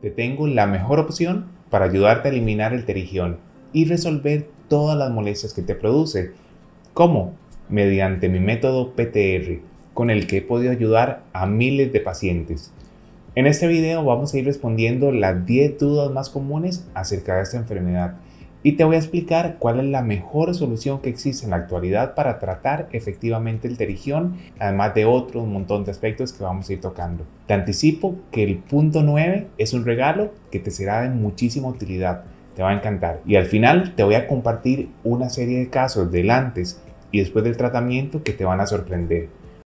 te tengo la mejor opción para ayudarte a eliminar el terigión y resolver todas las molestias que te produce. ¿Cómo? Mediante mi método PTR, con el que he podido ayudar a miles de pacientes. En este video vamos a ir respondiendo las 10 dudas más comunes acerca de esta enfermedad y te voy a explicar cuál es la mejor solución que existe en la actualidad para tratar efectivamente el terigión, además de otro un montón de aspectos que vamos a ir tocando. Te anticipo que el punto 9 es un regalo que te será de muchísima utilidad, te va a encantar. Y al final te voy a compartir una serie de casos del antes y después del tratamiento que te van a sorprender.